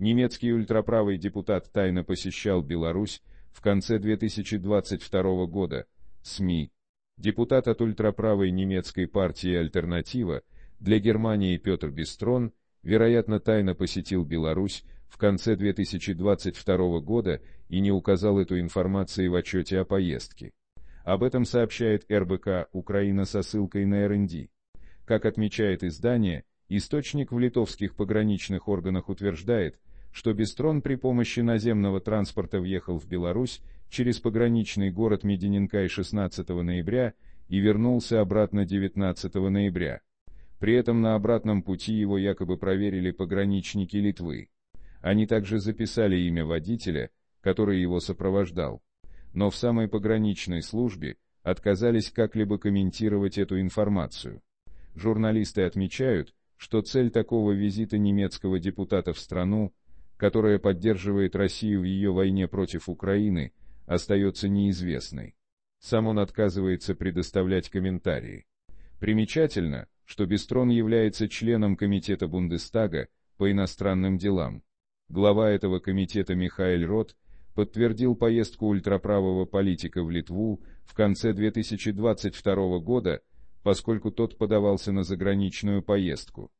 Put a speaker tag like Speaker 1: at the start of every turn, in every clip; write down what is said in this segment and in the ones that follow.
Speaker 1: Немецкий ультраправый депутат тайно посещал Беларусь в конце 2022 года. СМИ. Депутат от ультраправой немецкой партии «Альтернатива» для Германии Петр Бестрон, вероятно, тайно посетил Беларусь в конце 2022 года и не указал эту информацию в отчете о поездке. Об этом сообщает РБК «Украина» со ссылкой на РНД. Как отмечает издание, источник в литовских пограничных органах утверждает, что Бестрон при помощи наземного транспорта въехал в Беларусь через пограничный город Мединенкай 16 ноября и вернулся обратно 19 ноября. При этом на обратном пути его якобы проверили пограничники Литвы. Они также записали имя водителя, который его сопровождал. Но в самой пограничной службе отказались как-либо комментировать эту информацию. Журналисты отмечают, что цель такого визита немецкого депутата в страну которая поддерживает Россию в ее войне против Украины, остается неизвестной. Сам он отказывается предоставлять комментарии. Примечательно, что Бестрон является членом Комитета Бундестага по иностранным делам. Глава этого комитета Михаэль Рот подтвердил поездку ультраправого политика в Литву в конце 2022 года, поскольку тот подавался на заграничную поездку.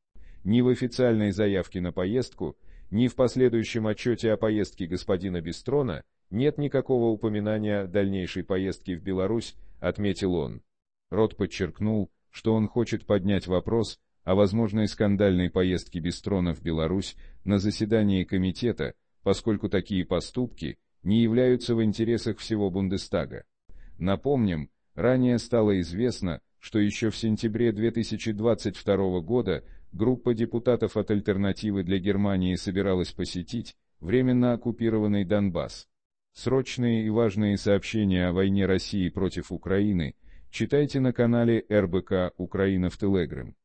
Speaker 1: Ни в официальной заявке на поездку – ни в последующем отчете о поездке господина Бестрона нет никакого упоминания о дальнейшей поездке в Беларусь, отметил он. Рот подчеркнул, что он хочет поднять вопрос о возможной скандальной поездке Бестрона в Беларусь на заседании комитета, поскольку такие поступки не являются в интересах всего Бундестага. Напомним, ранее стало известно, что еще в сентябре 2022 года группа депутатов от «Альтернативы для Германии» собиралась посетить временно оккупированный Донбасс. Срочные и важные сообщения о войне России против Украины читайте на канале РБК «Украина в Телеграм».